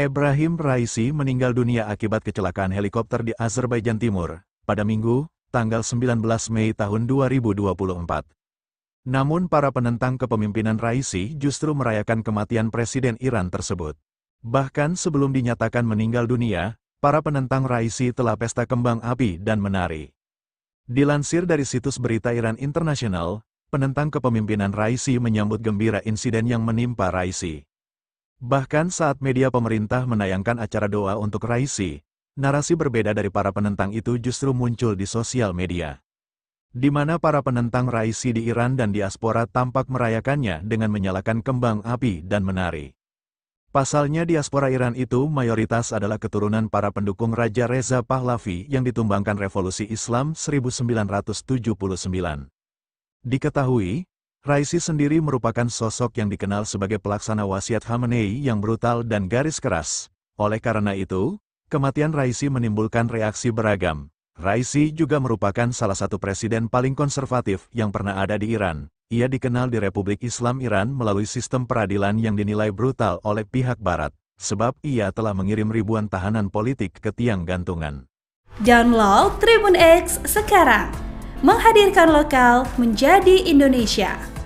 Ibrahim Raisi meninggal dunia akibat kecelakaan helikopter di Azerbaijan Timur, pada Minggu, tanggal 19 Mei tahun 2024. Namun para penentang kepemimpinan Raisi justru merayakan kematian Presiden Iran tersebut. Bahkan sebelum dinyatakan meninggal dunia, para penentang Raisi telah pesta kembang api dan menari. Dilansir dari situs berita Iran International, penentang kepemimpinan Raisi menyambut gembira insiden yang menimpa Raisi. Bahkan saat media pemerintah menayangkan acara doa untuk Raisi, narasi berbeda dari para penentang itu justru muncul di sosial media. Di mana para penentang Raisi di Iran dan diaspora tampak merayakannya dengan menyalakan kembang api dan menari. Pasalnya diaspora Iran itu mayoritas adalah keturunan para pendukung Raja Reza Pahlavi yang ditumbangkan revolusi Islam 1979. Diketahui, Raisi sendiri merupakan sosok yang dikenal sebagai pelaksana wasiat Khamenei yang brutal dan garis keras. Oleh karena itu, kematian Raisi menimbulkan reaksi beragam. Raisi juga merupakan salah satu presiden paling konservatif yang pernah ada di Iran. Ia dikenal di Republik Islam Iran melalui sistem peradilan yang dinilai brutal oleh pihak Barat, sebab ia telah mengirim ribuan tahanan politik ke tiang gantungan. Download Tribun X sekarang menghadirkan lokal menjadi Indonesia.